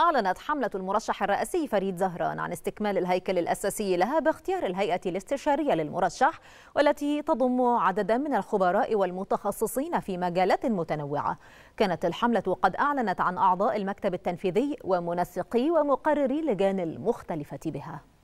أعلنت حملة المرشح الرئاسي فريد زهران عن استكمال الهيكل الأساسي لها باختيار الهيئة الاستشارية للمرشح والتي تضم عددا من الخبراء والمتخصصين في مجالات متنوعة كانت الحملة قد أعلنت عن أعضاء المكتب التنفيذي ومنسقي ومقرري لجان المختلفة بها